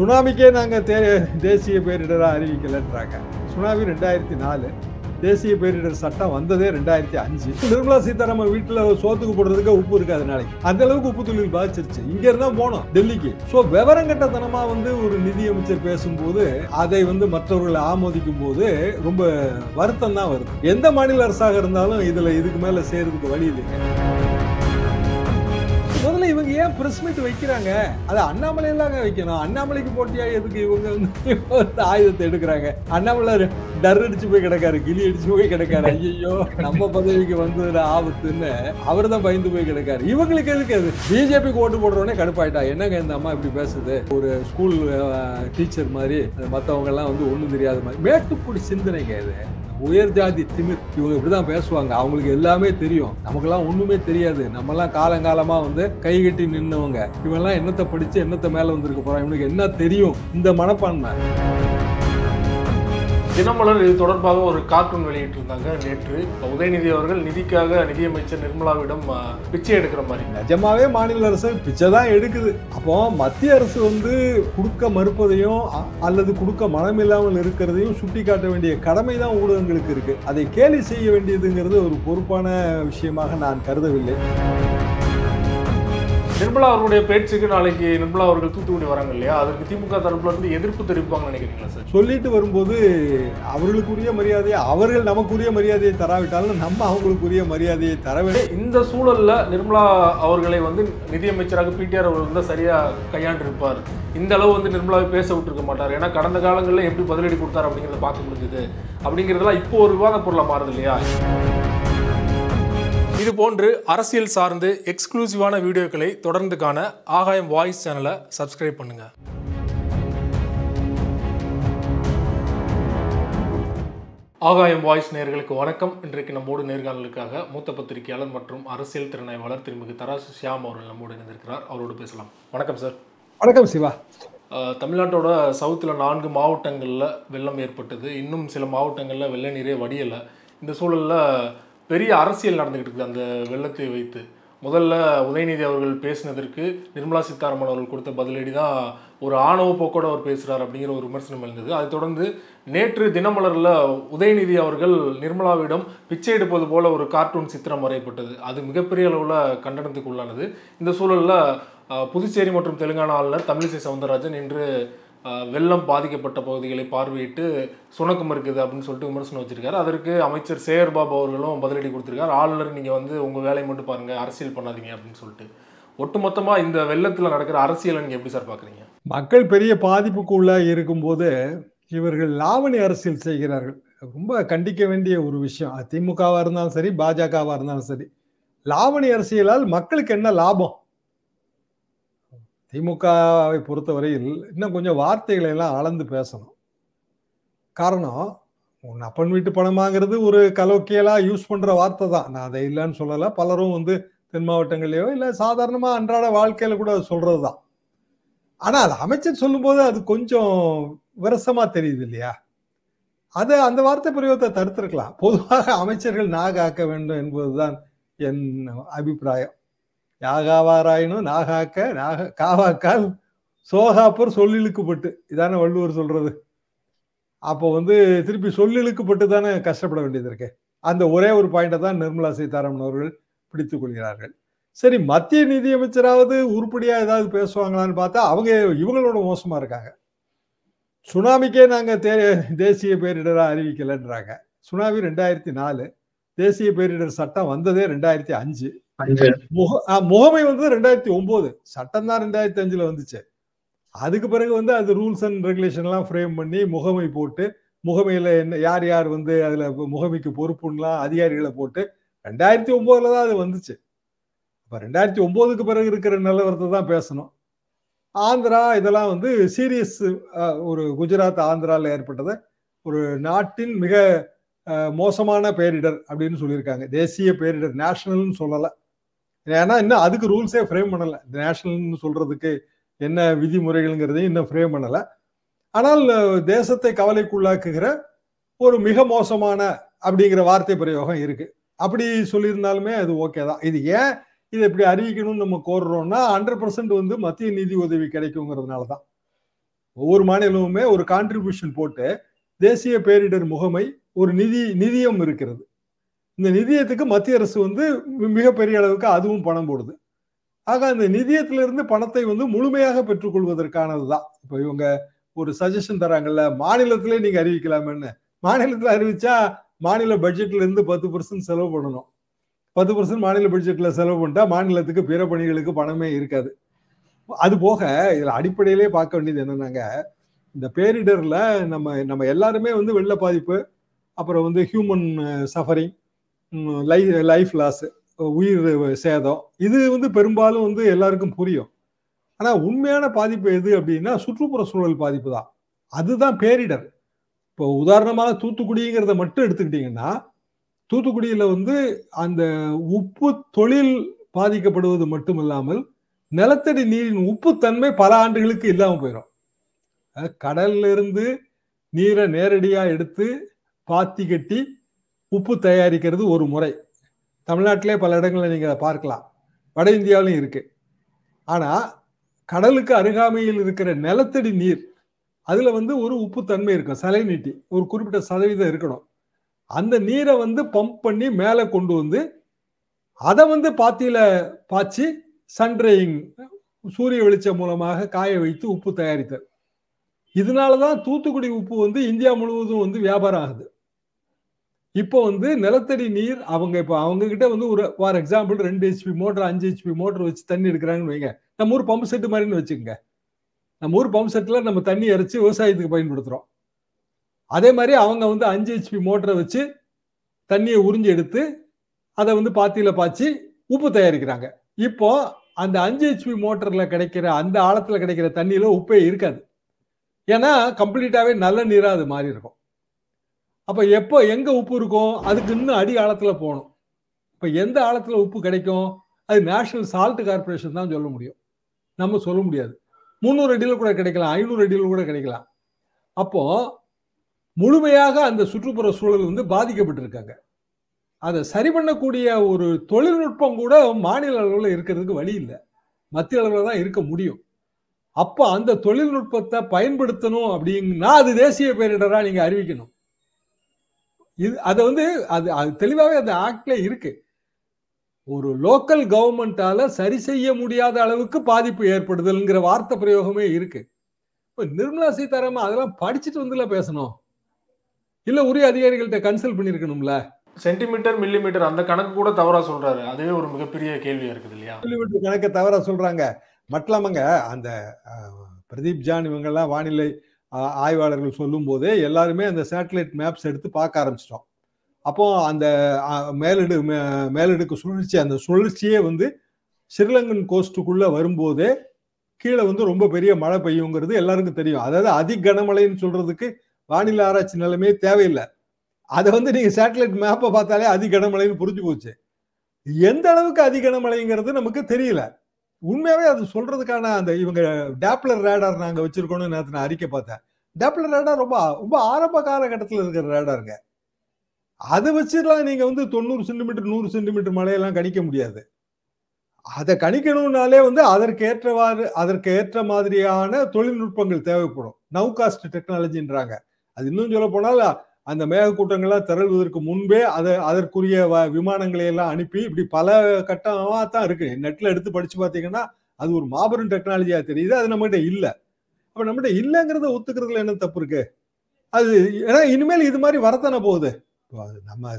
சுனாமிக்கே நாங்கள் தே தேசிய பேரிடராக அறிவிக்கலைன்றாங்க சுனாமி ரெண்டாயிரத்தி நாலு தேசிய பேரிடர் சட்டம் வந்ததே ரெண்டாயிரத்தி அஞ்சு நிர்மலா சீதாராமன் வீட்டில் சோத்துக்கு போடுறதுக்கு உப்பு இருக்காது நாளைக்கு அந்த அளவுக்கு உப்பு தொழில் பாதிச்சிருச்சு இங்க இருந்தா போனோம் டெல்லிக்கு ஸோ கட்டத்தனமா வந்து ஒரு நிதியமைச்சர் பேசும்போது அதை வந்து மற்றவர்கள் ஆமோதிக்கும் போது ரொம்ப வருத்தம் தான் வருது எந்த மாநில அரசாக இருந்தாலும் இதுல இதுக்கு மேல செய்யறதுக்கு வழி இல்லை முதல்ல இவங்க ஏன் பிரஸ் மீட் வைக்கிறாங்க அது அண்ணாமலை எல்லாங்க வைக்கணும் அண்ணாமலைக்கு போட்டியா எதுக்கு இவங்க வந்து ஆயுதத்தை எடுக்கிறாங்க அண்ணாமலை டர் அடிச்சு போய் கிடக்காரு கிளி அடிச்சு போய் கிடக்காரு ஐயோ நம்ம பதவிக்கு வந்து ஆபத்துன்னு அவர் தான் பயந்து போய் கிடக்காரு இவங்களுக்கு எதுக்கு அது பிஜேபிக்கு ஓட்டு போடுறோடனே கடுப்பாயிட்டா என்னங்க இந்த அம்மா இப்படி பேசுது ஒரு ஸ்கூல் டீச்சர் மாதிரி மற்றவங்க எல்லாம் வந்து ஒன்றும் தெரியாத மாதிரி மேட்டுக்குடி சிந்தனைங்க இது உயர் ஜாதி திமிர் இவங்க இப்படிதான் பேசுவாங்க அவங்களுக்கு எல்லாமே தெரியும் நமக்கெல்லாம் ஒண்ணுமே தெரியாது நம்ம எல்லாம் காலங்காலமா வந்து கை கட்டி நின்னவங்க இவெல்லாம் என்னத்தை படிச்சு என்னத்தை மேல வந்திருக்க போறான் இவனுக்கு என்ன தெரியும் இந்த மனப்பான்மை தினமலர் இது தொடர்பாக ஒரு கார்ட்டூன் வெளியிட்டிருந்தாங்க நேற்று உதயநிதி அவர்கள் நிதிக்காக நிதியமைச்சர் நிர்மலாவிடம் பிச்சை எடுக்கிற மாதிரி நிஜமாவே மாநில அரசு பிச்சை தான் எடுக்குது அப்போ மத்திய அரசு வந்து கொடுக்க மறுப்பதையும் அல்லது கொடுக்க மனம் இல்லாமல் இருக்கிறதையும் சுட்டி காட்ட வேண்டிய கடமை தான் ஊடகங்களுக்கு இருக்கு அதை கேலி செய்ய வேண்டியதுங்கிறது ஒரு பொறுப்பான விஷயமாக நான் கருதவில்லை நிர்மலா அவர்களுடைய பேச்சுக்கு நாளைக்கு நிர்மலா அவர்கள் தூத்துக்குடி வராங்க இல்லையா அதற்கு திமுக தரப்புல இருந்து எதிர்ப்பு தெரிவிப்பாங்கன்னு நினைக்கிறீங்களா சார் சொல்லிட்டு வரும்போது அவர்களுக்குரிய மரியாதையை அவர்கள் நமக்குரிய மரியாதையை தராவிட்டாலும் நம்ம அவங்களுக்குரிய மரியாதையை தர வேண்டும் இந்த சூழல்ல நிர்மலா அவர்களை வந்து நிதியமைச்சராக பிடிஆர் அவர்கள் தான் சரியா கையாண்டிருப்பார் இந்த அளவு வந்து நிர்மலாவை பேச விட்டுருக்க மாட்டார் ஏன்னா கடந்த காலங்களில் எப்படி பதிலடி கொடுத்தார் அப்படிங்கிறத பார்க்க முடிஞ்சது அப்படிங்கிறதெல்லாம் இப்போ ஒரு விவாத பொருளாக மாறுது இல்லையா இது போன்று அரசியல் சார்ந்து எக்ஸ்க்ளூசிவான வீடியோக்களை தொடர்ந்து காண ஆகாயம் வாய்ஸ் சேனலை சப்ஸ்கிரைப் பண்ணுங்கள் ஆகாயம் வாய்ஸ் நேர்களுக்கு வணக்கம் இன்றைக்கு நம்மோடு நேர்காணலுக்காக மூத்த பத்திரிகையாளர் மற்றும் அரசியல் திறனாய்வாளர் திருமிகு தராசு சியாம் அவர்கள் நம்மோடு இணைந்திருக்கிறார் அவரோடு பேசலாம் வணக்கம் சார் வணக்கம் சிவா தமிழ்நாட்டோட சவுத்தில் நான்கு மாவட்டங்களில் வெள்ளம் ஏற்பட்டது இன்னும் சில மாவட்டங்களில் வெள்ள நீரே வடியலை இந்த சூழலில் பெரிய அரசியல் நடந்துக்கிட்டு இருக்குது அந்த வெள்ளத்தை வைத்து முதல்ல உதயநிதி அவர்கள் பேசினதற்கு நிர்மலா சீதாராமன் அவர்கள் கொடுத்த பதிலடி தான் ஒரு ஆணவ போக்கோடு அவர் பேசுகிறார் அப்படிங்கிற ஒரு விமர்சனம் இருந்தது அதை தொடர்ந்து நேற்று தினமலரில் உதயநிதி அவர்கள் நிர்மலாவிடம் பிச்சை எடுப்பது போல ஒரு கார்ட்டூன் சித்திரம் வரையப்பட்டது அது மிகப்பெரிய அளவில் கண்டனத்துக்கு உள்ளானது இந்த சூழலில் புதுச்சேரி மற்றும் தெலுங்கானா ஆளுநர் தமிழிசை சவுந்தரராஜன் இன்று வெள்ளம் பாதிக்கப்பட்ட பகுதிகளை பார்வையிட்டு சுணக்கம் இருக்குது அப்படின்னு சொல்லிட்டு விமர்சனம் வச்சிருக்காரு அதற்கு அமைச்சர் சேகர்பாபு அவர்களும் பதிலடி கொடுத்துருக்காரு ஆளுநர் நீங்கள் வந்து உங்கள் வேலையை மட்டும் பாருங்கள் அரசியல் பண்ணாதீங்க அப்படின்னு சொல்லிட்டு ஒட்டுமொத்தமாக இந்த வெள்ளத்தில் நடக்கிற அரசியலை நீங்கள் எப்படி சார் பார்க்குறீங்க மக்கள் பெரிய பாதிப்புக்குள்ளே இருக்கும்போது இவர்கள் லாவணி அரசியல் செய்கிறார்கள் ரொம்ப கண்டிக்க வேண்டிய ஒரு விஷயம் அதிமுகவாக இருந்தாலும் சரி பாஜகவாக இருந்தாலும் சரி லாவணி அரசியலால் மக்களுக்கு என்ன லாபம் திமுகவை பொறுத்தவரையில் இன்னும் கொஞ்சம் வார்த்தைகளை எல்லாம் அளந்து பேசணும் காரணம் உன் அப்பன் வீட்டு பணமாங்கிறது ஒரு கலோக்கியலாக யூஸ் பண்ணுற வார்த்தை தான் நான் அதை இல்லைன்னு சொல்லலை பலரும் வந்து தென் மாவட்டங்கள்லையோ இல்லை சாதாரணமாக அன்றாட வாழ்க்கையில் கூட சொல்கிறது தான் ஆனால் அது அமைச்சர் சொல்லும்போது அது கொஞ்சம் விரசமாக தெரியுது இல்லையா அதை அந்த வார்த்தை பிரயோகத்தை தடுத்திருக்கலாம் பொதுவாக அமைச்சர்கள் நாக ஆக்க வேண்டும் என்பதுதான் என் அபிப்பிராயம் யாகாவாராயினும் நாகாக்க நாக காவாக்கால் சோகாப்பர் சொல்லிழுக்கப்பட்டு இதானே வள்ளுவர் சொல்றது அப்போ வந்து திருப்பி சொல்லிழுக்கப்பட்டு தானே கஷ்டப்பட வேண்டியது இருக்கு அந்த ஒரே ஒரு பாயிண்டை தான் நிர்மலா சீதாராமன் அவர்கள் பிடித்து கொள்கிறார்கள் சரி மத்திய நிதியமைச்சராவது உருப்படியா ஏதாவது பேசுவாங்களான்னு பார்த்தா அவங்க இவங்களோட மோசமா இருக்காங்க சுனாமிக்கே நாங்க தே தேசிய பேரிடரா அறிவிக்கலைன்றாங்க சுனாமி ரெண்டாயிரத்தி நாலு தேசிய பேரிடர் சட்டம் வந்ததே ரெண்டாயிரத்தி அஞ்சு முகமை வந்து ரெண்டாயிரத்தி ஒன்பது சட்டம் தான் ரெண்டாயிரத்தி அஞ்சுல வந்துச்சு அதுக்கு பிறகு வந்து அது ரூல்ஸ் அண்ட் ரெகுலேஷன் எல்லாம் ஃப்ரேம் பண்ணி முகமை போட்டு முகமையில என்ன யார் யார் வந்து அதுல முகமைக்கு பொறுப்புலாம் அதிகாரிகளை போட்டு ரெண்டாயிரத்தி ஒன்பதுல தான் அது வந்துச்சு இப்ப ரெண்டாயிரத்தி ஒன்பதுக்கு பிறகு இருக்கிற நிலவரத்தை தான் பேசணும் ஆந்திரா இதெல்லாம் வந்து சீரியஸ் ஒரு குஜராத் ஆந்திரால ஏற்பட்டதை ஒரு நாட்டின் மிக மோசமான பேரிடர் அப்படின்னு சொல்லியிருக்காங்க தேசிய பேரிடர் நேஷனல்னு சொல்லலை ஏன்னா இன்னும் அதுக்கு ரூல்ஸே ஃப்ரேம் பண்ணலை நேஷனல்னு சொல்றதுக்கு என்ன விதிமுறைகள்ங்கிறதையும் இன்னும் ஃப்ரேம் பண்ணலை ஆனால் தேசத்தை கவலைக்குள்ளாக்குகிற ஒரு மிக மோசமான அப்படிங்கிற வார்த்தை பிரயோகம் இருக்கு அப்படி சொல்லியிருந்தாலுமே அது ஓகே தான் இது ஏன் இதை இப்படி அறிவிக்கணும்னு நம்ம கோர்றோம்னா ஹண்ட்ரட் பர்சன்ட் வந்து மத்திய நிதி உதவி கிடைக்குங்கிறதுனால தான் ஒவ்வொரு மாநிலமுமே ஒரு கான்ட்ரிபியூஷன் போட்டு தேசிய பேரிடர் முகமை ஒரு நிதி நிதியம் இருக்கிறது இந்த நிதியத்துக்கு மத்திய அரசு வந்து மிகப்பெரிய அளவுக்கு அதுவும் பணம் போடுது ஆக அந்த நிதியத்திலிருந்து பணத்தை வந்து முழுமையாக பெற்றுக்கொள்வதற்கானது தான் இப்போ இவங்க ஒரு சஜஷன் தராங்கல்ல மாநிலத்திலே நீங்க அறிவிக்கலாமேன்னு மாநிலத்தில் அறிவிச்சா மாநில பட்ஜெட்ல இருந்து பத்து பர்சன்ட் செலவு பண்ணணும் பத்து பர்சன்ட் மாநில பட்ஜெட்ல செலவு பண்ணிட்டா மாநிலத்துக்கு பிற பணிகளுக்கு பணமே இருக்காது அது போக இதுல அடிப்படையிலே பார்க்க வேண்டியது என்னன்னாங்க இந்த பேரிடர்ல நம்ம நம்ம எல்லாருமே வந்து வெள்ள பாதிப்பு அப்புறம் வந்து human suffering uh, life life loss உயிர் சேதம் இது வந்து பெரும்பாலும் வந்து எல்லாருக்கும் புரியும் ஆனால் உண்மையான பாதிப்பு எது அப்படின்னா சுற்றுப்புற சூழல் பாதிப்பு தான் அதுதான் பேரிடர் இப்போ உதாரணமாக தூத்துக்குடிங்கிறத மட்டும் எடுத்துக்கிட்டிங்கன்னா தூத்துக்குடியில் வந்து அந்த உப்பு தொழில் பாதிக்கப்படுவது மட்டும் இல்லாமல் நிலத்தடி நீரின் உப்புத்தன்மை பல ஆண்டுகளுக்கு இல்லாமல் போயிடும் கடல்ல இருந்து நீரை நேரடியாக எடுத்து பாத்தி கட்டி உப்பு தயாரிக்கிறது ஒரு முறை தமிழ்நாட்டிலே பல இடங்களில் நீங்கள் அதை பார்க்கலாம் வட இந்தியாவிலும் இருக்கு ஆனால் கடலுக்கு அருகாமையில் இருக்கிற நிலத்தடி நீர் அதில் வந்து ஒரு உப்புத்தன்மை இருக்கும் சலைனிட்டி ஒரு குறிப்பிட்ட சதவீதம் இருக்கணும் அந்த நீரை வந்து பம்ப் பண்ணி மேலே கொண்டு வந்து அதை வந்து பாத்தியில் பாய்ச்சி சன்ட்ரையிங் சூரிய வெளிச்சம் மூலமாக காய வைத்து உப்பு தயாரித்தார் இதனால தான் தூத்துக்குடி உப்பு வந்து இந்தியா முழுவதும் வந்து வியாபாரம் ஆகுது இப்போ வந்து நிலத்தடி நீர் அவங்க இப்போ அவங்க கிட்ட வந்து ஒரு ஃபார் எக்ஸாம்பிள் ரெண்டு ஹெச்பி மோட்டர் அஞ்சு ஹெச்பி மோட்டர் வச்சு தண்ணி எடுக்கிறாங்கன்னு வைங்க நம்ம ஊர் பம்ப் செட்டு மாதிரின்னு வச்சுக்கோங்க நம்ம ஊர் பம்ப் செட்டில் நம்ம தண்ணி அரைச்சி விவசாயத்துக்கு பயன்படுத்துகிறோம் அதே மாதிரி அவங்க வந்து அஞ்சு ஹெச்பி மோட்டரை வச்சு தண்ணியை உறிஞ்சி எடுத்து அதை வந்து பாத்தியில் பாய்ச்சி உப்பு தயாரிக்கிறாங்க இப்போ அந்த அஞ்சு ஹெச்பி மோட்டரில் கிடைக்கிற அந்த ஆழத்தில் கிடைக்கிற தண்ணியில் உப்பே இருக்காது ஏன்னா கம்ப்ளீட்டாகவே நல்ல நீராக அது மாறி இருக்கும் அப்போ எப்போ எங்கே உப்பு இருக்கும் அதுக்கு இன்னும் அடி ஆழத்தில் போகணும் இப்போ எந்த ஆழத்தில் உப்பு கிடைக்கும் அது நேஷனல் சால்ட் கார்பரேஷன் தான் சொல்ல முடியும் நம்ம சொல்ல முடியாது முந்நூறு அடியில் கூட கிடைக்கலாம் ஐநூறு அடியில் கூட கிடைக்கலாம் அப்போ முழுமையாக அந்த சுற்றுப்புற சூழல் வந்து பாதிக்கப்பட்டிருக்காங்க அதை சரி பண்ணக்கூடிய ஒரு தொழில்நுட்பம் கூட மாநில அளவில் இருக்கிறதுக்கு வழி இல்லை மத்திய அளவில் தான் இருக்க முடியும் அப்போ அந்த தொழில்நுட்பத்தை பயன்படுத்தணும் அப்படின்னா அது தேசிய பேரிடராக நீங்கள் அறிவிக்கணும் இது அதை வந்து அது அது தெளிவாகவே அந்த ஆக்ட்ல இருக்கு ஒரு லோக்கல் கவர்மெண்டால சரி செய்ய முடியாத அளவுக்கு பாதிப்பு ஏற்படுதல்ங்கிற வார்த்தை பிரயோகமே இருக்கு இப்போ நிர்மலா சீதாராமன் அதெல்லாம் படிச்சுட்டு வந்துல பேசணும் இல்ல உரிய அதிகாரிகள்கிட்ட கன்சல்ட் பண்ணிருக்கணும்ல சென்டிமீட்டர் மில்லிமீட்டர் அந்த கணக்கு கூட தவறா சொல்றாரு அதுவே ஒரு மிகப்பெரிய கேள்வியா இருக்குது இல்லையா மில்லிமீட்டர் கணக்கை தவறா சொல்றாங்க மட்டும் இல்லாமங்க அந்த பிரதீப் ஜான் இவங்கெல்லாம் வானிலை ஆய்வாளர்கள் சொல்லும்போதே எல்லாருமே அந்த சேட்டலைட் மேப்ஸ் எடுத்து பார்க்க ஆரம்பிச்சிட்டோம் அப்போ அந்த மேலடு மேலடுக்கு சுழற்சி அந்த சுழற்சியே வந்து ஸ்ரீலங்கன் கோஸ்ட்டுக்குள்ளே வரும்போதே கீழே வந்து ரொம்ப பெரிய மழை பெய்யுங்கிறது எல்லாருக்கும் தெரியும் அதாவது அதி கனமழைன்னு சொல்றதுக்கு வானிலை ஆராய்ச்சி நிலைமையே தேவையில்லை அதை வந்து நீங்கள் சேட்டலைட் மேப்பை பார்த்தாலே அதி கனமழைன்னு புரிஞ்சு போச்சு எந்த அளவுக்கு அதி கனமழைங்கிறது நமக்கு தெரியல உண்மையாவே அது சொல்றதுக்கான அந்த இவங்க டேப்லர் ரேடார் நாங்க வச்சிருக்கோம்னு நான் அறிக்கை பார்த்தேன் டேப்லர் ரேடார் ரொம்ப ரொம்ப ஆரம்ப காலகட்டத்தில் இருக்கிற ரேடாருங்க அதை வச்சிடலாம் நீங்க வந்து தொண்ணூறு சென்டிமீட்டர் நூறு சென்டிமீட்டர் மழையெல்லாம் கணிக்க முடியாது அதை கணிக்கணும்னாலே வந்து அதற்கேற்றவாறு அதற்கேற்ற மாதிரியான தொழில்நுட்பங்கள் தேவைப்படும் நவ் காஸ்ட் டெக்னாலஜின்றாங்க அது இன்னும் சொல்ல போனால் அந்த மேகக்கூட்டங்கள்லாம் திரள்வதற்கு முன்பே அதை அதற்குரிய விமானங்களை எல்லாம் அனுப்பி இப்படி பல கட்டமாக தான் இருக்கு நெட்டில் எடுத்து படித்து பார்த்தீங்கன்னா அது ஒரு மாபெரும் டெக்னாலஜியாக தெரியுது அது நம்மகிட்ட இல்லை அப்போ நம்மகிட்ட இல்லைங்கிறத ஒத்துக்கிறதுல என்ன தப்பு இருக்கு அது ஏன்னா இனிமேல் இது மாதிரி வரத்தானே போகுது நம்ம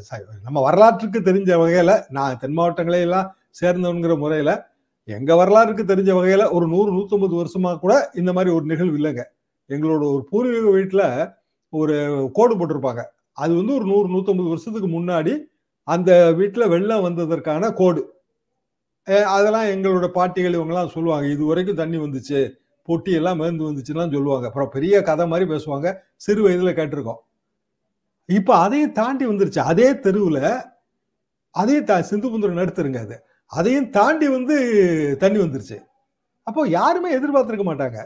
நம்ம வரலாற்றுக்கு தெரிஞ்ச வகையில் நான் தென் மாவட்டங்களையெல்லாம் சேர்ந்தவங்கிற முறையில் எங்கள் வரலாறுக்கு தெரிஞ்ச வகையில் ஒரு நூறு நூற்றம்பது வருஷமாக கூட இந்த மாதிரி ஒரு நிகழ்வு இல்லைங்க எங்களோட ஒரு பூர்வீக வீட்டில் ஒரு கோடு போட்டிருப்பாங்க அது வந்து ஒரு நூறு நூற்றம்பது வருஷத்துக்கு முன்னாடி அந்த வீட்டில் வெள்ளம் வந்ததற்கான கோடு அதெல்லாம் எங்களோட பாட்டிகள் இவங்கெல்லாம் சொல்லுவாங்க இது வரைக்கும் தண்ணி வந்துச்சு பொட்டி எல்லாம் மேந்து வந்துச்சுலாம் சொல்லுவாங்க அப்புறம் பெரிய கதை மாதிரி பேசுவாங்க சிறு வயதில் கேட்டிருக்கோம் இப்போ அதையும் தாண்டி வந்துருச்சு அதே தெருவில் அதையும் தா சிந்து புந்தரம் நடத்துருங்க அது அதையும் தாண்டி வந்து தண்ணி வந்துருச்சு அப்போ யாருமே எதிர்பார்த்துருக்க மாட்டாங்க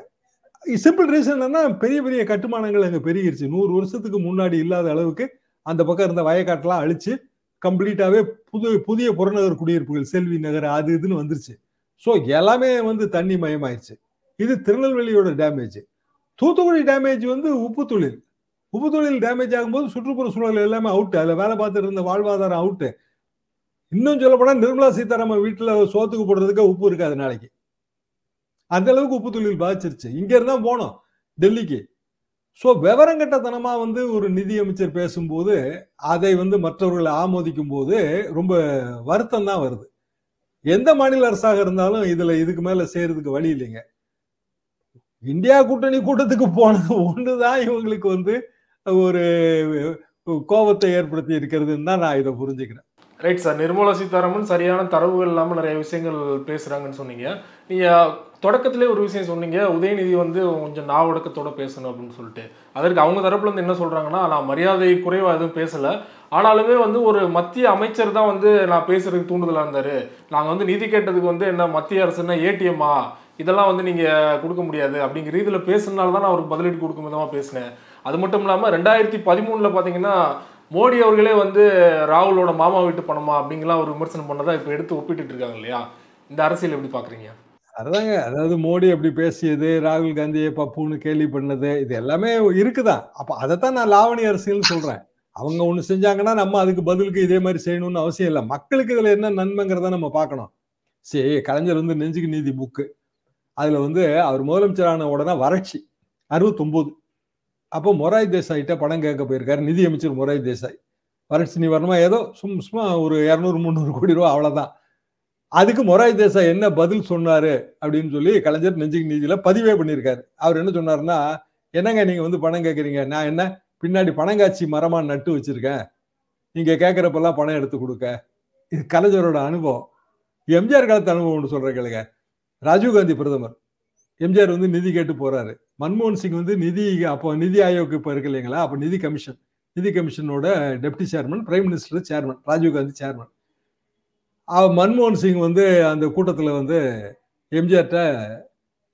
சிம்பிள் ரீசன் என்னன்னா பெரிய பெரிய கட்டுமானங்கள் அங்கே பெருகிருச்சு நூறு வருஷத்துக்கு முன்னாடி இல்லாத அளவுக்கு அந்த பக்கம் இருந்த வயக்காட்டெல்லாம் அழிச்சு கம்ப்ளீட்டாகவே புது புதிய புறநகர் குடியிருப்புகள் செல்வி நகர் அது இதுன்னு வந்துருச்சு ஸோ எல்லாமே வந்து தண்ணி மயமாயிருச்சு இது திருநெல்வேலியோட டேமேஜ் தூத்துக்குடி டேமேஜ் வந்து உப்பு தொழில் உப்பு தொழில் டேமேஜ் ஆகும்போது சுற்றுப்புற சூழல் எல்லாமே அவுட்டு அதில் வேலை பார்த்துட்டு இருந்த வாழ்வாதாரம் அவுட்டு இன்னும் சொல்லப்போனால் நிர்மலா சீதாராமன் வீட்டில் சோத்துக்கு போடுறதுக்கு உப்பு இருக்காது நாளைக்கு அந்த அளவுக்கு உப்பு தொழில் பாதிச்சிருச்சு இங்க இருந்தா போனோம் டெல்லிக்கு ஸோ விவரங்கட்டத்தனமா வந்து ஒரு நிதியமைச்சர் பேசும்போது அதை வந்து மற்றவர்களை ஆமோதிக்கும் போது ரொம்ப வருத்தம் தான் வருது எந்த மாநில அரசாக இருந்தாலும் இதுல இதுக்கு மேல செய்யறதுக்கு வழி இல்லைங்க இந்தியா கூட்டணி கூட்டத்துக்கு போனது ஒன்றுதான் இவங்களுக்கு வந்து ஒரு கோபத்தை ஏற்படுத்தி இருக்கிறதுன்னு தான் நான் இதை புரிஞ்சுக்கிறேன் ரைட் சார் நிர்மலா சீதாராமன் சரியான தரவுகள் இல்லாமல் நிறைய விஷயங்கள் பேசுகிறாங்கன்னு சொன்னீங்க நீங்கள் தொடக்கத்திலே ஒரு விஷயம் சொன்னீங்க உதயநிதி வந்து கொஞ்சம் நாவடக்கத்தோட பேசணும் அப்படின்னு சொல்லிட்டு அதற்கு அவங்க தரப்புலேருந்து என்ன சொல்கிறாங்கன்னா நான் மரியாதை குறைவாக எதுவும் பேசலை ஆனாலுமே வந்து ஒரு மத்திய அமைச்சர் தான் வந்து நான் பேசுறதுக்கு தூண்டுதலாக இருந்தார் நாங்கள் வந்து நிதி கேட்டதுக்கு வந்து என்ன மத்திய அரசுன்னா ஏடிஎம்மா இதெல்லாம் வந்து நீங்கள் கொடுக்க முடியாது அப்படிங்கிற ரீதியில் பேசுனால தான் நான் அவருக்கு பதிலீடு கொடுக்கும் விதமாக பேசினேன் அது மட்டும் இல்லாமல் ரெண்டாயிரத்தி பதிமூணில் பார்த்தீங்கன்னா மோடி அவர்களே வந்து ராகுலோட மாமா வீட்டு பணமா அப்படிங்கலாம் ஒரு விமர்சனம் பண்ணதான் இப்போ எடுத்து ஒப்பிட்டு இருக்காங்க இல்லையா இந்த அரசியல் எப்படி பார்க்குறீங்க அதுதாங்க அதாவது மோடி அப்படி பேசியது ராகுல் காந்தியை பப்புன்னு கேள்வி பண்ணது இது எல்லாமே இருக்குதான் அப்போ அதைத்தான் நான் லாவணி அரசியல் சொல்கிறேன் அவங்க ஒன்று செஞ்சாங்கன்னா நம்ம அதுக்கு பதிலுக்கு இதே மாதிரி செய்யணும்னு அவசியம் இல்லை மக்களுக்கு இதில் என்ன நன்மைங்கிறத நம்ம பார்க்கணும் சரி கலைஞர் வந்து நெஞ்சுக்கு நீதி புக்கு அதில் வந்து அவர் முதலமைச்சரான உடனே வறட்சி அறுபத்தொம்போது அப்போ மொராய் தேசாயிட்ட பணம் கேட்க போயிருக்காரு நிதியமைச்சர் மொராய் தேசாய் வரட்சி நிவாரணமா ஏதோ சும் சும்மா ஒரு இரநூறு முந்நூறு கோடி ரூபா அவ்வளோதான் அதுக்கு மொராய் தேசாய் என்ன பதில் சொன்னாரு அப்படின்னு சொல்லி கலைஞர் நெஞ்சுக்கு நிதியில் பதிவே பண்ணியிருக்காரு அவர் என்ன சொன்னாருன்னா என்னங்க நீங்கள் வந்து பணம் கேட்குறீங்க நான் என்ன பின்னாடி பணங்காட்சி மரமாக நட்டு வச்சுருக்கேன் நீங்கள் கேட்குறப்பெல்லாம் பணம் எடுத்து கொடுக்க இது கலைஞரோட அனுபவம் எம்ஜிஆர் காலத்து அனுபவம்னு சொல்ற கேளுங்க ராஜீவ்காந்தி பிரதமர் எம்ஜிஆர் வந்து நிதி கேட்டு போகிறாரு மன்மோகன் சிங் வந்து நிதி அப்போ நிதி ஆயோக் இப்போ இருக்கு இல்லைங்களா அப்போ நிதி கமிஷன் நிதி கமிஷனோட deputy chairman prime minister chairman Rajiv Gandhi chairman மன்மோகன் சிங் வந்து அந்த கூட்டத்தில் வந்து எம்ஜிஆர்ட்ட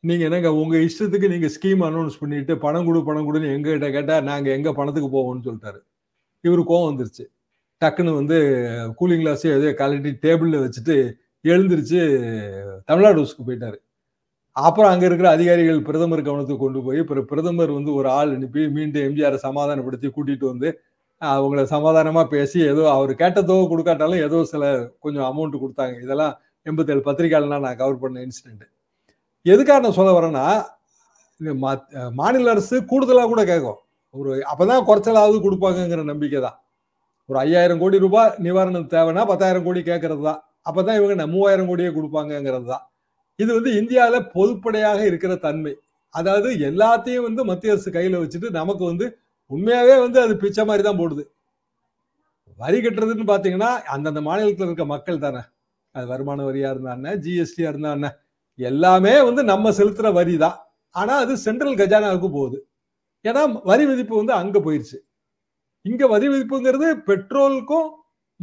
நீங்கள் என்னங்க உங்கள் இஷ்டத்துக்கு நீங்கள் ஸ்கீம் அனௌன்ஸ் பண்ணிட்டு பணம் கொடு பணம் கொடுன்னு எங்ககிட்ட கேட்டால் நாங்கள் எங்கே பணத்துக்கு போவோம்னு சொல்லிட்டாரு இவரு கோவம் வந்துருச்சு டக்குன்னு வந்து கூலிங் கிளாஸே அதே கலட்டி டேபிளில் வச்சுட்டு எழுந்திரிச்சு தமிழ்நாடு ஹவுஸ்க்கு போயிட்டாரு அப்புறம் அங்க இருக்கிற அதிகாரிகள் பிரதமர் கவனத்துக்கு கொண்டு போய் பிற பிரதமர் வந்து ஒரு ஆள் அனுப்பி மீண்டும் எம்ஜிஆரை சமாதானப்படுத்தி கூட்டிட்டு வந்து அவங்கள சமாதானமா பேசி ஏதோ அவர் கேட்டதோ கொடுக்காட்டாலும் ஏதோ சில கொஞ்சம் அமௌண்ட் கொடுத்தாங்க இதெல்லாம் எண்பத்தேழு பத்திரிகைலாம் நான் கவர் பண்ண இன்சிடென்ட் எதுக்காக நான் சொல்ல வரேன்னா மாநில அரசு கூடுதலாக கூட கேட்கும் ஒரு அப்பதான் குறைச்சலாவது கொடுப்பாங்கங்கிற நம்பிக்கை தான் ஒரு ஐயாயிரம் கோடி ரூபாய் நிவாரணம் தேவைன்னா பத்தாயிரம் கோடி கேட்கறது தான் அப்பதான் இவங்க மூவாயிரம் கோடியே கொடுப்பாங்கங்கிறது தான் இது வந்து இந்தியாவில் பொதுப்படையாக இருக்கிற தன்மை அதாவது எல்லாத்தையும் வந்து மத்திய அரசு கையில் வச்சுட்டு நமக்கு வந்து உண்மையாகவே வந்து அது பிச்சை மாதிரி தான் போடுது வரி கட்டுறதுன்னு பார்த்தீங்கன்னா அந்தந்த மாநிலத்தில் இருக்க மக்கள் தானே அது வருமான வரியாக இருந்தாண்ணே ஜிஎஸ்டியாக இருந்தாண்ணே எல்லாமே வந்து நம்ம செலுத்துகிற வரி தான் ஆனால் அது சென்ட்ரல் கஜானாவுக்கு போகுது ஏன்னா வரி விதிப்பு வந்து அங்கே போயிடுச்சு இங்கே வரி விதிப்புங்கிறது பெட்ரோலுக்கும்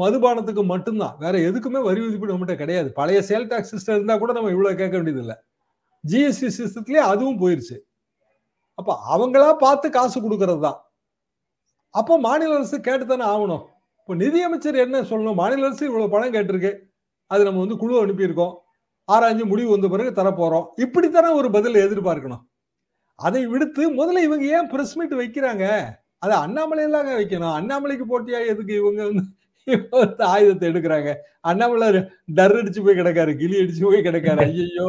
மதுபானத்துக்கு மட்டும்தான் வேற எதுக்குமே வரி விதிப்பு நம்மகிட்ட கிடையாது பழைய சேல் டாக்ஸ் சிஸ்டம் இருந்தால் கூட நம்ம இவ்வளோ கேட்க வேண்டியது இல்லை ஜிஎஸ்டி சிஸ்டத்துலேயே அதுவும் போயிருச்சு அப்போ அவங்களா பார்த்து காசு கொடுக்கறது தான் அப்போ மாநில அரசு கேட்டு தானே ஆகணும் இப்போ நிதியமைச்சர் என்ன சொல்லணும் மாநில அரசு இவ்வளோ பணம் கேட்டிருக்கு அது நம்ம வந்து குழு அனுப்பியிருக்கோம் ஆராய்ஞ்சு முடிவு வந்த பிறகு தரப்போகிறோம் இப்படித்தானே ஒரு பதில் எதிர்பார்க்கணும் அதை விடுத்து முதல்ல இவங்க ஏன் பிரஸ் மீட் வைக்கிறாங்க அதை அண்ணாமலையிலாங்க வைக்கணும் அண்ணாமலைக்கு போட்டியா எதுக்கு இவங்க வந்து ஆயுதத்தை எடுக்கிறாங்க அண்ணாமலை டர் அடிச்சு போய் கிடக்காரு கிளி அடிச்சு போய் கிடக்காரு ஐயோ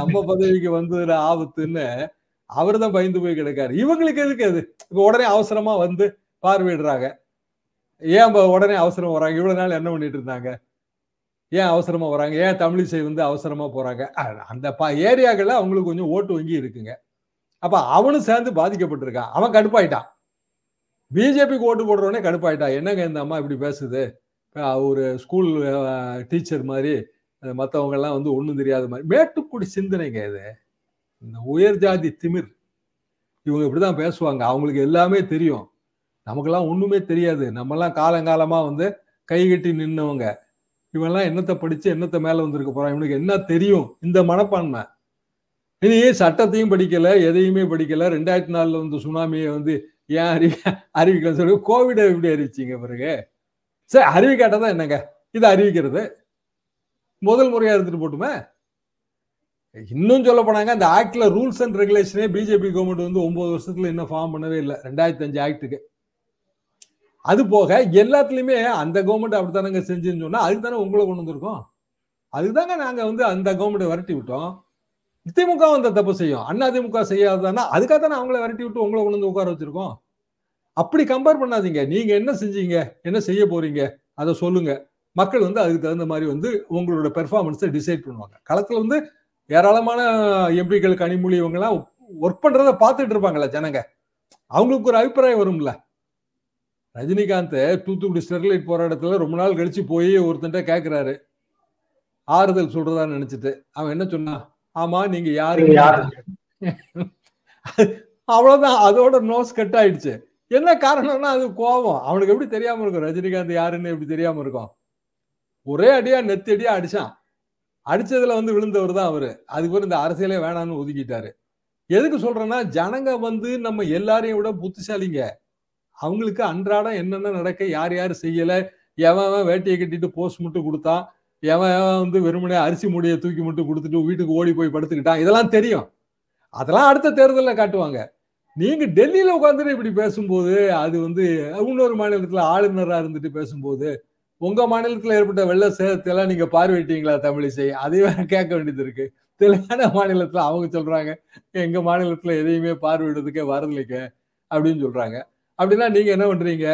நம்ம பதவிக்கு வந்து ஆபத்துன்னு அவர் தான் பயந்து போய் கிடக்காரு இவங்களுக்கு எதுக்கு அது இப்போ உடனே அவசரமா வந்து பார்வையிடுறாங்க ஏன் உடனே அவசரம் வராங்க இவ்வளவு நாள் என்ன பண்ணிட்டு இருந்தாங்க ஏன் அவசரமா வராங்க ஏன் தமிழிசை வந்து அவசரமா போறாங்க அந்த ப ஏரியாக்கள்ல அவங்களுக்கு கொஞ்சம் ஓட்டு வங்கி இருக்குங்க அப்ப அவனும் சேர்ந்து பாதிக்கப்பட்டிருக்கான் அவன் கடுப்பாயிட்டான் பிஜேபிக்கு ஓட்டு போடுறவனே கடுப்பாயிட்டா என்னங்க இந்த அம்மா இப்படி பேசுது ஒரு ஸ்கூல் டீச்சர் மாதிரி மற்றவங்கெல்லாம் வந்து ஒன்றும் தெரியாத மாதிரி மேட்டுக்குடி சிந்தனைங்க இது இந்த உயர் ஜாதி திமிர் இவங்க இப்படி தான் பேசுவாங்க அவங்களுக்கு எல்லாமே தெரியும் நமக்கெல்லாம் ஒன்றுமே தெரியாது நம்மெல்லாம் காலங்காலமாக வந்து கைகட்டி நின்னவங்க இவெல்லாம் என்னத்தை படித்து என்னத்தை மேலே வந்திருக்க போகிறான் இவனுக்கு என்ன தெரியும் இந்த மனப்பான்மை இனி சட்டத்தையும் படிக்கலை எதையுமே படிக்கலை ரெண்டாயிரத்தி நாலில் வந்து சுனாமியை வந்து ஏன் அறி அறிவிக்கலாம் சொல்லி கோவிட எப்படி அறிவிச்சிங்க பிறகு சரி தான் என்னங்க இது அறிவிக்கிறது முதல் முறையாக இருந்துட்டு போட்டுமே இன்னும் சொல்ல போனாங்க அந்த ஆக்டில் ரூல்ஸ் அண்ட் ரெகுலேஷனே பிஜேபி கவர்மெண்ட் வந்து ஒன்பது வருஷத்துல இன்னும் ஃபார்ம் பண்ணவே இல்லை ரெண்டாயிரத்தி அஞ்சு ஆக்டுக்கு அது போக எல்லாத்துலேயுமே அந்த கவர்மெண்ட் அப்படி செஞ்சுன்னு சொன்னால் அதுக்கு தானே உங்களை கொண்டு வந்திருக்கோம் அதுதாங்க நாங்கள் வந்து அந்த கவர்மெண்ட்டை விரட்டி விட்டோம் திமுக வந்து தப்பு செய்யும் அண்ணா திமுக செய்யாதுன்னா அதுக்காக தானே அவங்கள விரட்டி விட்டு உங்களை கொண்டு வந்து உட்கார வச்சிருக்கோம் அப்படி கம்பேர் பண்ணாதீங்க நீங்க என்ன செஞ்சீங்க என்ன செய்ய போறீங்க அதை சொல்லுங்க மக்கள் வந்து அதுக்கு தகுந்த மாதிரி வந்து உங்களோட பெர்ஃபார்மன்ஸை டிசைட் பண்ணுவாங்க களத்துல வந்து ஏராளமான எம்பிக்கள் கனிமொழி இவங்கெல்லாம் ஒர்க் பண்றத பார்த்துட்டு இருப்பாங்கல்ல ஜனங்க அவங்களுக்கு ஒரு அபிப்பிராயம் வரும்ல ரஜினிகாந்த் தூத்துக்குடி ஸ்டெர்லைட் போராட்டத்தில் ரொம்ப நாள் கழிச்சு போய் ஒருத்தன்ட்ட கேட்குறாரு ஆறுதல் சொல்றதான்னு நினைச்சிட்டு அவன் என்ன சொன்னான் ஆமா நீங்க யாரு அவ்வளவுதான் அதோட நோஸ் கட் ஆயிடுச்சு என்ன காரணம்னா அது கோபம் அவனுக்கு எப்படி தெரியாம இருக்கும் ரஜினிகாந்த் யாருன்னு எப்படி தெரியாம இருக்கும் ஒரே அடியா நெத்தடியா அடிச்சான் அடிச்சதுல வந்து விழுந்தவர் தான் அவரு அதுக்கு இந்த அரசியலே வேணாம்னு ஒதுக்கிட்டாரு எதுக்கு சொல்றேன்னா ஜனங்க வந்து நம்ம எல்லாரையும் விட புத்திசாலிங்க அவங்களுக்கு அன்றாடம் என்னென்ன நடக்க யார் யார் செய்யல எவன் வேட்டையை கட்டிட்டு போஸ்ட் மட்டும் கொடுத்தான் எவன் வந்து வெறுமனே அரிசி மூடியை தூக்கி மட்டும் கொடுத்துட்டு வீட்டுக்கு ஓடி போய் படுத்துக்கிட்டான் இதெல்லாம் தெரியும் அதெல்லாம் அடுத்த தேர்தலில் காட்டுவாங்க நீங்க டெல்லியில உட்காந்துட்டு இப்படி பேசும்போது அது வந்து இன்னொரு மாநிலத்துல ஆளுநராக இருந்துட்டு பேசும்போது உங்க மாநிலத்தில் ஏற்பட்ட வெள்ள சேதத்தெல்லாம் நீங்க பார்வையிட்டீங்களா தமிழிசை அதை வேற கேட்க வேண்டியது இருக்கு தெலுங்கானா மாநிலத்துல அவங்க சொல்றாங்க எங்க மாநிலத்துல எதையுமே பார்வையிடுறதுக்கே வரதில்லைக்க அப்படின்னு சொல்றாங்க அப்படின்னா நீங்க என்ன பண்றீங்க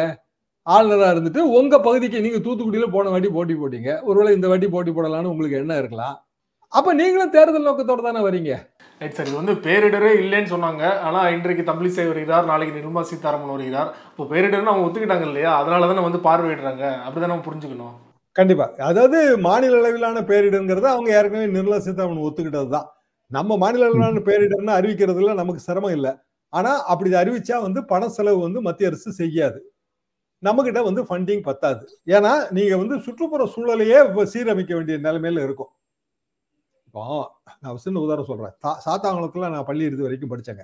ஆளுநராக இருந்துட்டு உங்கள் பகுதிக்கு நீங்கள் தூத்துக்குடியில் போன வாட்டி போட்டி போட்டீங்க ஒருவேளை இந்த வாட்டி போட்டி போடலாம்னு உங்களுக்கு என்ன இருக்கலாம் அப்போ நீங்களும் தேர்தல் நோக்கத்தோடு தானே வரீங்க ரைட் சார் இது வந்து பேரிடரே இல்லைன்னு சொன்னாங்க ஆனால் இன்றைக்கு தமிழிசை வருகிறார் நாளைக்கு நிர்மலா சீதாராமன் வருகிறார் இப்போ பேரிடர்னு அவங்க ஒத்துக்கிட்டாங்க இல்லையா அதனால தானே வந்து பார்வையிடுறாங்க அப்படி தானே புரிஞ்சுக்கணும் கண்டிப்பாக அதாவது மாநில அளவிலான பேரிடர்ங்கிறது அவங்க ஏற்கனவே நிர்மலா சீதாராமன் ஒத்துக்கிட்டது தான் நம்ம மாநில அளவிலான பேரிடர்னு அறிவிக்கிறதுல நமக்கு சிரமம் இல்லை ஆனால் அப்படி அறிவிச்சா வந்து பண செலவு வந்து மத்திய அரசு செய்யாது நம்மகிட்ட வந்து ஃபண்டிங் பத்தாது ஏன்னா நீங்க வந்து சுற்றுப்புற சூழலையே சீரமைக்க வேண்டிய நிலைமையில இருக்கும் இப்போ நான் சின்ன உதாரணம் சொல்றேன் சாத்தாங்குளத்துல நான் பள்ளி இறுதி வரைக்கும் படித்தேங்க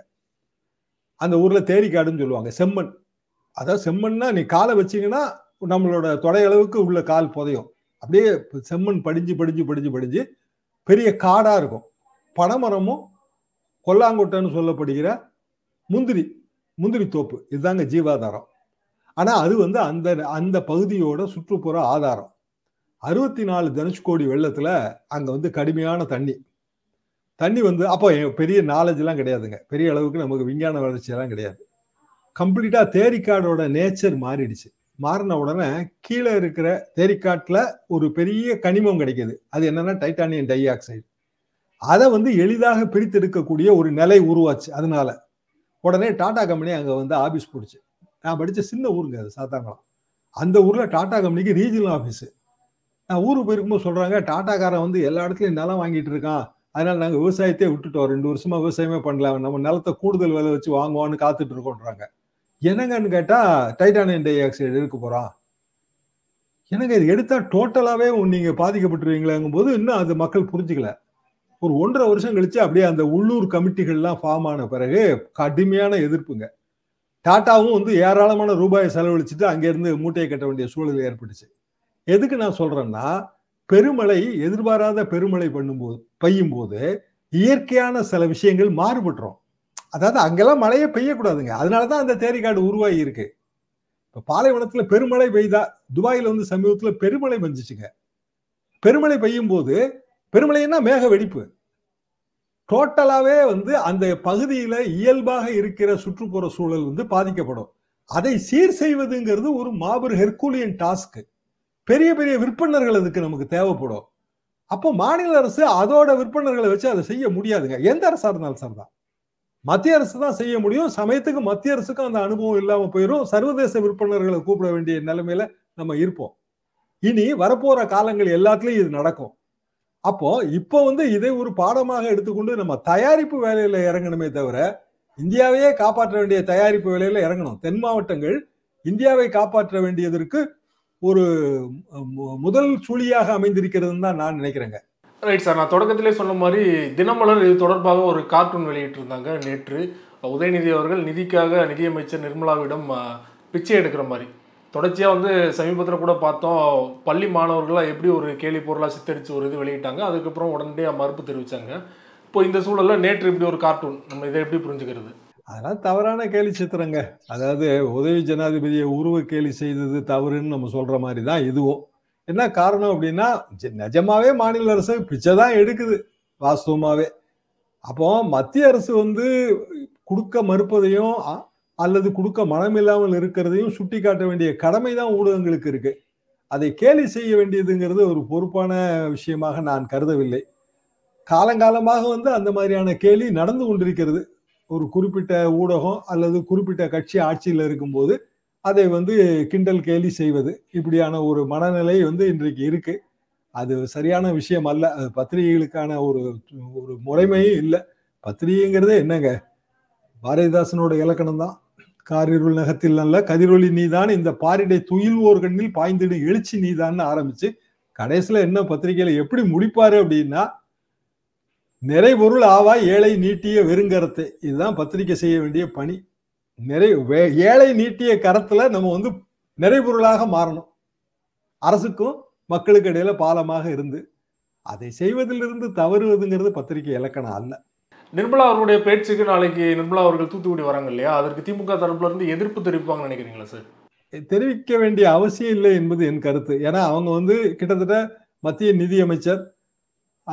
அந்த ஊரில் தேரிக்காடுன்னு சொல்லுவாங்க செம்மண் அதாவது செம்மண்னா நீ காலை வச்சிங்கன்னா நம்மளோட தொடையளவுக்கு உள்ள கால் புதையும் அப்படியே செம்மண் படிஞ்சு படிஞ்சு படிஞ்சு படிஞ்சு பெரிய காடாக இருக்கும் பனைமரமும் கொல்லாங்குட்டைன்னு சொல்லப்படுகிற முந்திரி முந்திரி தோப்பு இதுதாங்க ஜீவாதாரம் ஆனால் அது வந்து அந்த அந்த பகுதியோட சுற்றுப்புற ஆதாரம் அறுபத்தி நாலு தனுஷ்கோடி வெள்ளத்தில் அங்கே வந்து கடுமையான தண்ணி தண்ணி வந்து அப்போ பெரிய நாலேஜ்லாம் கிடையாதுங்க பெரிய அளவுக்கு நமக்கு விஞ்ஞான வளர்ச்சியெல்லாம் கிடையாது கம்ப்ளீட்டாக தேரிக்காடோட நேச்சர் மாறிடுச்சு மாறின உடனே கீழே இருக்கிற தேரிக்காட்டில் ஒரு பெரிய கனிமம் கிடைக்கிது அது என்னன்னா டைட்டானியம் டை ஆக்சைடு அதை வந்து எளிதாக பிரித்தெடுக்கக்கூடிய ஒரு நிலை உருவாச்சு அதனால உடனே டாடா கம்பெனி அங்கே வந்து ஆபீஸ் போடுச்சு நான் படித்த சின்ன ஊருங்க அது சாத்தாங்குளம் அந்த ஊரில் டாடா கம்பெனிக்கு ரீஜனல் ஆஃபீஸு நான் ஊருக்கு போயிருக்கும்போது சொல்கிறாங்க டாட்டாக்காரன் வந்து எல்லா இடத்துலையும் நிலம் வாங்கிட்டு இருக்கான் அதனால் நாங்கள் விவசாயத்தையே விட்டுட்டோம் ரெண்டு வருஷமாக விவசாயமே பண்ணல நம்ம நிலத்தை கூடுதல் விலை வச்சு வாங்குவான்னு காத்துட்டு இருக்கோன்றாங்க என்னங்கன்னு கேட்டால் டைட்டானியம் டை ஆக்சைடு எடுக்க போகிறான் எனக்கு இது எடுத்தால் டோட்டலாகவே நீங்கள் பாதிக்கப்பட்டுருவீங்களேங்கும் போது இன்னும் அது மக்கள் புரிஞ்சிக்கல ஒரு ஒன்றரை வருஷம் கழிச்சு அப்படியே அந்த உள்ளூர் கமிட்டிகள்லாம் ஃபார்ம் ஆன பிறகு கடுமையான எதிர்ப்புங்க டாட்டாவும் வந்து ஏராளமான ரூபாயை செலவழிச்சுட்டு அங்கேருந்து மூட்டையை கட்ட வேண்டிய சூழல் ஏற்பட்டுச்சு எதுக்கு நான் சொல்றேன்னா பெருமழை எதிர்பாராத பெருமழை பண்ணும்போது பெய்யும் போது இயற்கையான சில விஷயங்கள் மாறுபட்டுரும் அதாவது அங்கெல்லாம் மழையே பெய்யக்கூடாதுங்க அதனால தான் அந்த தேரிக்காடு உருவாகி இருக்கு இப்போ பாலைவனத்தில் பெருமழை பெய்தா துபாயில் வந்து சமீபத்தில் பெருமழை பெஞ்சிச்சுங்க பெருமழை பெய்யும் போது பெருமழைன்னா மேக வெடிப்பு டோட்டலாவே வந்து அந்த பகுதியில இயல்பாக இருக்கிற சுற்றுப்புற சூழல் வந்து பாதிக்கப்படும் அதை சீர் செய்வதுங்கிறது ஒரு மாபெரும் ஹெர்கூலியன் டாஸ்க் பெரிய பெரிய விற்பனர்கள் அதுக்கு நமக்கு தேவைப்படும் அப்போ மாநில அரசு அதோட விற்பனர்களை வச்சு அதை செய்ய முடியாதுங்க எந்த அரசா இருந்தாலும் சார் தான் மத்திய அரசு தான் செய்ய முடியும் சமயத்துக்கு மத்திய அரசுக்கும் அந்த அனுபவம் இல்லாம போயிடும் சர்வதேச விற்பனர்களை கூப்பிட வேண்டிய நிலைமையில நம்ம இருப்போம் இனி வரப்போற காலங்கள் எல்லாத்துலயும் இது நடக்கும் அப்போ இப்போ வந்து இதை ஒரு பாடமாக எடுத்துக்கொண்டு நம்ம தயாரிப்பு வேலையில இறங்கணுமே தவிர இந்தியாவையே காப்பாற்ற வேண்டிய தயாரிப்பு வேலையில இறங்கணும் தென் மாவட்டங்கள் இந்தியாவை காப்பாற்ற வேண்டியதற்கு ஒரு முதல் சுழியாக அமைந்திருக்கிறதுன்னு தான் நான் நினைக்கிறேங்க ரைட் சார் நான் தொடக்கத்திலே சொன்ன மாதிரி தினமலர் இது தொடர்பாக ஒரு கார்ட்டூன் வெளியிட்டிருந்தாங்க நேற்று உதயநிதி அவர்கள் நிதிக்காக நிதியமைச்சர் நிர்மலாவிடம் பிச்சை எடுக்கிற மாதிரி தொடர்ச்சியாக வந்து சமீபத்தில் கூட பார்த்தோம் பள்ளி மாணவர்களாக எப்படி ஒரு கேலி பொருளாக சித்தரித்து ஒரு இது வெளியிட்டாங்க அதுக்கப்புறம் உடனடியாக மறுப்பு தெரிவித்தாங்க இப்போ இந்த சூழலில் நேற்று இப்படி ஒரு கார்ட்டூன் நம்ம இதை எப்படி புரிஞ்சுக்கிறது அதெல்லாம் தவறான கேலி சித்திரங்க அதாவது உதவி ஜனாதிபதியை உருவ கேலி செய்தது தவறுன்னு நம்ம சொல்கிற மாதிரி தான் இதுவும் என்ன காரணம் அப்படின்னா நிஜமாவே மாநில அரசு பிச்சை தான் எடுக்குது வாஸ்தவமாகவே அப்போ மத்திய அரசு வந்து கொடுக்க மறுப்பதையும் அல்லது கொடுக்க மனமில்லாமல் இருக்கிறதையும் சுட்டி காட்ட வேண்டிய கடமை தான் ஊடகங்களுக்கு இருக்கு அதை கேலி செய்ய வேண்டியதுங்கிறது ஒரு பொறுப்பான விஷயமாக நான் கருதவில்லை காலங்காலமாக வந்து அந்த மாதிரியான கேலி நடந்து கொண்டிருக்கிறது ஒரு குறிப்பிட்ட ஊடகம் அல்லது குறிப்பிட்ட கட்சி ஆட்சியில் இருக்கும்போது அதை வந்து கிண்டல் கேலி செய்வது இப்படியான ஒரு மனநிலை வந்து இன்றைக்கு இருக்கு அது சரியான விஷயம் அல்ல அது பத்திரிகைகளுக்கான ஒரு ஒரு முறைமையும் இல்லை பத்திரிகைங்கிறதே என்னங்க பாரதிதாசனோட இலக்கணம் தான் காரிருள் நகத்தில் நல்ல கதிரொளி நீதான் இந்த பாரிடை துயில் கண்ணில் பாய்ந்திடும் எழுச்சி நீதான்னு ஆரம்பிச்சு கடைசியில என்ன பத்திரிகையில எப்படி முடிப்பாரு அப்படின்னா நிறைபொருள் ஆவா ஏழை நீட்டிய வெறுங்கரத்தை இதுதான் பத்திரிகை செய்ய வேண்டிய பணி நிறை ஏழை நீட்டிய கரத்துல நம்ம வந்து நிறைபொருளாக மாறணும் அரசுக்கும் மக்களுக்கு இடையில பாலமாக இருந்து அதை செய்வதிலிருந்து தவறுவதுங்கிறது பத்திரிகை இலக்கணம் அல்ல நிர்மலா அவருடைய பேச்சுக்கு நாளைக்கு நிர்மலா அவர்கள் தூத்துக்குடி வராங்க இல்லையா அதற்கு திமுக தரப்புல இருந்து எதிர்ப்பு தெரிவிப்பாங்கன்னு நினைக்கிறீங்களா சார் தெரிவிக்க வேண்டிய அவசியம் இல்லை என்பது என் கருத்து ஏன்னா அவங்க வந்து கிட்டத்தட்ட மத்திய நிதியமைச்சர்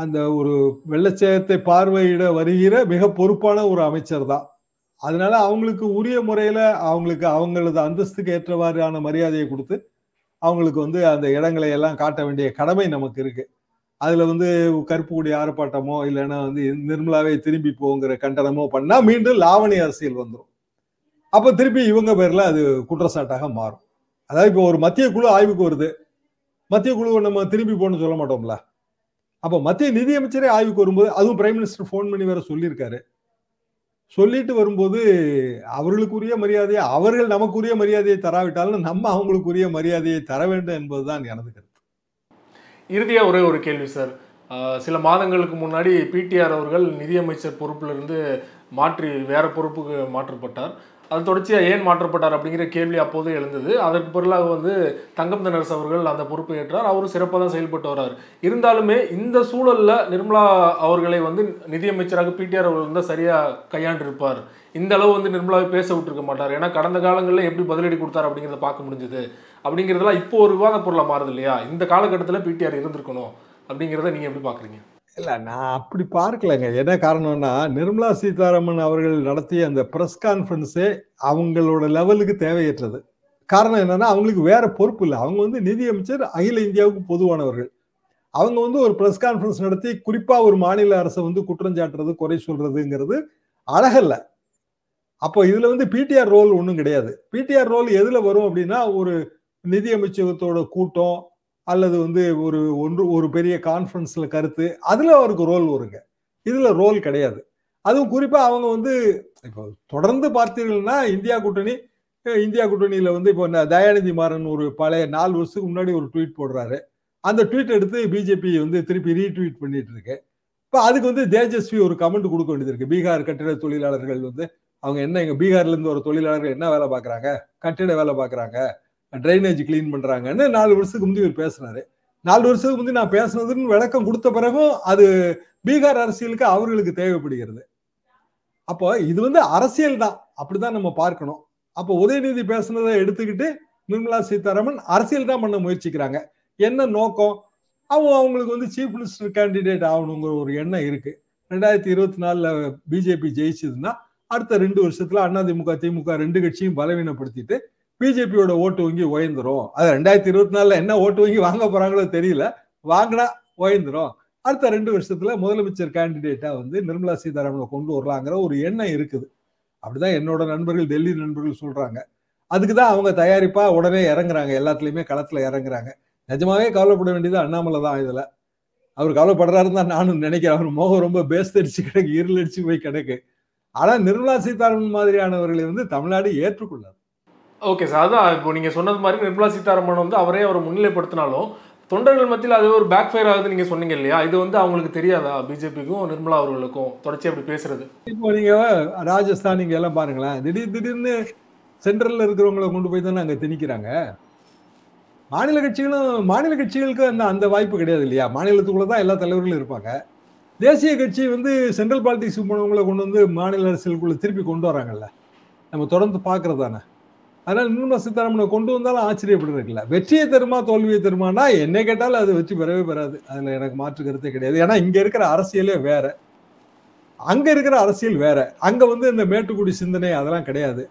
அந்த ஒரு வெள்ளச்சேகத்தை பார்வையிட வருகிற மிக பொறுப்பான ஒரு அமைச்சர் தான் அதனால அவங்களுக்கு உரிய முறையில அவங்களுக்கு அவங்களது அந்தஸ்துக்கு ஏற்றவாறான மரியாதையை கொடுத்து அவங்களுக்கு வந்து அந்த இடங்களை எல்லாம் காட்ட வேண்டிய கடமை நமக்கு இருக்கு அதுல வந்து கருப்பு கூடிய ஆர்ப்பாட்டமோ இல்லைன்னா வந்து நிர்மலாவே திரும்பி போங்கிற கண்டனமோ பண்ணா மீண்டும் லாவணி அரசியல் வந்துடும் அப்ப திருப்பி இவங்க பேர்ல அது குற்றச்சாட்டாக மாறும் அதாவது இப்போ ஒரு மத்திய குழு ஆய்வுக்கு வருது மத்திய குழுவை நம்ம திரும்பி போகணும்னு சொல்ல மாட்டோம்ல அப்போ மத்திய நிதியமைச்சரே ஆய்வுக்கு வரும்போது அதுவும் பிரைம் மினிஸ்டர் ஃபோன் பண்ணி வேற சொல்லியிருக்காரு சொல்லிட்டு வரும்போது அவர்களுக்குரிய மரியாதையை அவர்கள் நமக்குரிய மரியாதையை தராவிட்டாலும் நம்ம அவங்களுக்குரிய மரியாதையை தர வேண்டும் என்பதுதான் எனது கருத்து இறுதியாக ஒரே ஒரு கேள்வி சார் சில மாதங்களுக்கு முன்னாடி பிடிஆர் அவர்கள் நிதியமைச்சர் பொறுப்பிலிருந்து மாற்றி வேறு பொறுப்புக்கு மாற்றப்பட்டார் அது தொடர்ச்சியாக ஏன் மாற்றப்பட்டார் அப்படிங்கிற கேள்வி அப்போது எழுந்தது அதற்கு பொருளாக வந்து தங்கம் தினரசு அவர்கள் அந்த பொறுப்பை ஏற்றார் அவரும் சிறப்பாக தான் செயல்பட்டு வர்றார் இருந்தாலுமே இந்த சூழலில் நிர்மலா அவர்களை வந்து நிதியமைச்சராக பிடிஆர் அவர்கள் வந்து சரியாக கையாண்டிருப்பார் இந்த அளவு வந்து நிர்மலாவை பேச விட்டுருக்க மாட்டார் ஏன்னா கடந்த காலங்களில் எப்படி பதிலடி கொடுத்தார் அப்படிங்கிறத பார்க்க முடிஞ்சது அப்படிங்கிறதெல்லாம் இப்போ ஒரு விவாத பொருளாக மாறுது இல்லையா இந்த காலகட்டத்தில் பிடிஆர் இருந்திருக்கணும் அப்படிங்கிறத நீங்கள் எப்படி பார்க்குறீங்க இல்லை நான் அப்படி பார்க்கலங்க என்ன காரணம்னா நிர்மலா சீதாராமன் அவர்கள் நடத்திய அந்த ப்ரெஸ் கான்ஃபரன்ஸே அவங்களோட லெவலுக்கு தேவையற்றது காரணம் என்னன்னா அவங்களுக்கு வேற பொறுப்பு இல்லை அவங்க வந்து நிதியமைச்சர் அகில இந்தியாவுக்கு பொதுவானவர்கள் அவங்க வந்து ஒரு ப்ரெஸ் கான்ஃபரன்ஸ் நடத்தி குறிப்பாக ஒரு மாநில அரசை வந்து குற்றஞ்சாட்டுறது குறை சொல்றதுங்கிறது அழகல்ல அப்போ இதில் வந்து பிடிஆர் ரோல் ஒன்றும் கிடையாது பிடிஆர் ரோல் எதில் வரும் அப்படின்னா ஒரு நிதியமைச்சகத்தோட கூட்டம் அல்லது வந்து ஒரு ஒன்று ஒரு பெரிய கான்ஃபரன்ஸில் கருத்து அதில் அவருக்கு ரோல் வருங்க இதில் ரோல் கிடையாது அதுவும் குறிப்பாக அவங்க வந்து இப்போ தொடர்ந்து பார்த்தீர்கள்னா இந்தியா கூட்டணி இந்தியா கூட்டணியில் வந்து இப்போ தயாநிதி மாறன் ஒரு பழைய நாலு வருஷத்துக்கு முன்னாடி ஒரு ட்வீட் போடுறாரு அந்த ட்வீட் எடுத்து பிஜேபி வந்து திருப்பி ரீட்வீட் பண்ணிட்டு இருக்கு இப்போ அதுக்கு வந்து தேஜஸ்வி ஒரு கமெண்ட் கொடுக்க வேண்டியது இருக்கு பீகார் கட்டிட தொழிலாளர்கள் வந்து அவங்க என்ன எங்கள் பீகார்லேருந்து ஒரு தொழிலாளர்கள் என்ன வேலை பார்க்குறாங்க கட்டிட வேலை பார்க்குறாங்க ட்ரைனேஜ் கிளீன் பண்ணுறாங்கன்னு நாலு வருஷத்துக்கு முந்தைய இவர் பேசுனாரு நாலு வருஷத்துக்கு முந்தைய நான் பேசுனதுன்னு விளக்கம் கொடுத்த பிறகும் அது பீகார் அரசியலுக்கு அவர்களுக்கு தேவைப்படுகிறது அப்போ இது வந்து அரசியல் தான் அப்படிதான் நம்ம பார்க்கணும் அப்போ உதயநிதி பேசுனதை எடுத்துக்கிட்டு நிர்மலா சீதாராமன் அரசியல் தான் பண்ண முயற்சிக்கிறாங்க என்ன நோக்கம் அவங்க அவங்களுக்கு வந்து சீஃப் மினிஸ்டர் கேண்டிடேட் ஆகணுங்கிற ஒரு எண்ணம் இருக்கு ரெண்டாயிரத்தி இருபத்தி நாலுல பிஜேபி ஜெயிச்சதுன்னா அடுத்த ரெண்டு வருஷத்துல அதிமுக திமுக ரெண்டு கட்சியும் பலவீனப்படுத்திட்டு பிஜேபியோட ஓட்டு வங்கி உயர்ந்துரும் அது ரெண்டாயிரத்தி இருபத்தி நாலுல என்ன ஓட்டு வங்கி வாங்க போறாங்களோ தெரியல வாங்கினா உயர்ந்துடும் அடுத்த ரெண்டு வருஷத்துல முதலமைச்சர் கேண்டிடேட்டா வந்து நிர்மலா சீதாராமனை கொண்டு வரலாங்கிற ஒரு எண்ணம் இருக்குது அப்படிதான் என்னோட நண்பர்கள் டெல்லி நண்பர்கள் சொல்றாங்க அதுக்கு தான் அவங்க தயாரிப்பா உடனே இறங்குறாங்க எல்லாத்துலயுமே களத்துல இறங்குறாங்க நிஜமாவே கவலைப்பட வேண்டியது அண்ணாமலை தான் இதுல அவர் கவலைப்படுறாருன்னு தான் நானும் நினைக்கிறேன் அவர் முகம் ரொம்ப பேஸ்ட் அடிச்சு கிடக்கு இருளடிச்சு போய் கிடக்கு ஆனா நிர்மலா சீதாராமன் மாதிரியானவர்களை வந்து தமிழ்நாடு ஏற்றுக்கொள்ளாது ஓகே சார் அதான் இப்போ நீங்கள் சொன்னது மாதிரி நிர்மலா சீதாராமன் வந்து அவரே அவரை முன்னிலைப்படுத்தினாலும் தொண்டர்கள் மத்தியில் அது ஒரு பேக் ஃபயர் ஆகுது நீங்கள் சொன்னீங்க இல்லையா இது வந்து அவங்களுக்கு தெரியாதா பிஜேபிக்கும் நிர்மலா அவர்களுக்கும் தொடர்ச்சி அப்படி பேசுறது இப்போ நீங்கள் ராஜஸ்தான் நீங்கள் எல்லாம் பாருங்களேன் திடீர் திடீர்னு சென்ட்ரலில் இருக்கிறவங்களை கொண்டு போய் தானே அங்கே திணிக்கிறாங்க மாநில கட்சிகளும் மாநில கட்சிகளுக்கு அந்த அந்த வாய்ப்பு கிடையாது இல்லையா மாநிலத்துக்குள்ளே தான் எல்லா தலைவர்களும் இருப்பாங்க தேசிய கட்சி வந்து சென்ட்ரல் பாலிடிக்ஸ் போனவங்களை கொண்டு வந்து மாநில அரசியலுக்குள்ளே திருப்பி கொண்டு வராங்கல்ல நம்ம தொடர்ந்து பார்க்குறது தானே அதனால நிர்மலா சீதாராமனை கொண்டு வந்தாலும் ஆச்சரியப்படுறதுல வெற்றியை தருமா தோல்வியை தருமானா என்னை கேட்டாலும் அது வச்சு பெறவே பெறாது அதுல எனக்கு மாற்று கருத்தே கிடையாது ஏன்னா இங்க இருக்கிற அரசியலே வேற அங்க இருக்கிற அரசியல் வேற அங்க வந்து இந்த மேட்டுக்குடி சிந்தனை அதெல்லாம் கிடையாது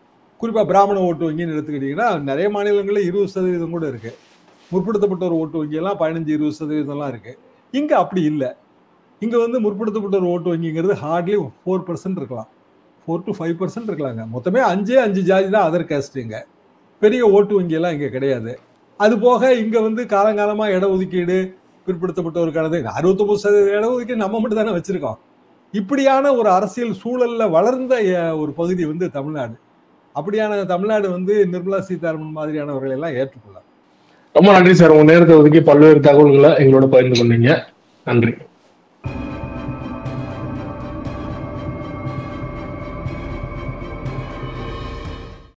குறிப்பா பிராமண ஓட்டு வங்கின்னு எடுத்துக்கிட்டீங்கன்னா நிறைய மாநிலங்களில் இருபது சதவீதம் கூட இருக்கு ஒரு ஓட்டு வங்கியெல்லாம் பதினஞ்சு இருபது சதவீதம்லாம் இருக்கு இங்க அப்படி இல்லை இங்க வந்து முற்படுத்தப்பட்ட ஒரு ஓட்டு வங்கிங்கிறது ஹார்ட்லி ஃபோர் பர்சன்ட் இருக்கலாம் ஃபோர் டு ஃபைவ் பர்சன்ட் இருக்கலாங்க மொத்தமே அஞ்சே அஞ்சு ஜாதி தான் அதர் இங்கே பெரிய ஓட்டு வங்கியெல்லாம் இங்கே கிடையாது அது போக இங்கே வந்து காலங்காலமாக இட ஒதுக்கீடு பிற்படுத்தப்பட்டவருக்கானது அறுபத்தொம்பது சதவீத இட ஒதுக்கீடு நம்ம மட்டும் தானே வச்சுருக்கோம் இப்படியான ஒரு அரசியல் சூழலில் வளர்ந்த ஒரு பகுதி வந்து தமிழ்நாடு அப்படியான தமிழ்நாடு வந்து நிர்மலா சீதாராமன் மாதிரியானவர்களை எல்லாம் ஏற்றுக்கொள்ளலாம் ரொம்ப நன்றி சார் உங்க நேரத்தை ஒதுக்கி பல்வேறு தகவல்களை எங்களோட பகிர்ந்து கொண்டீங்க நன்றி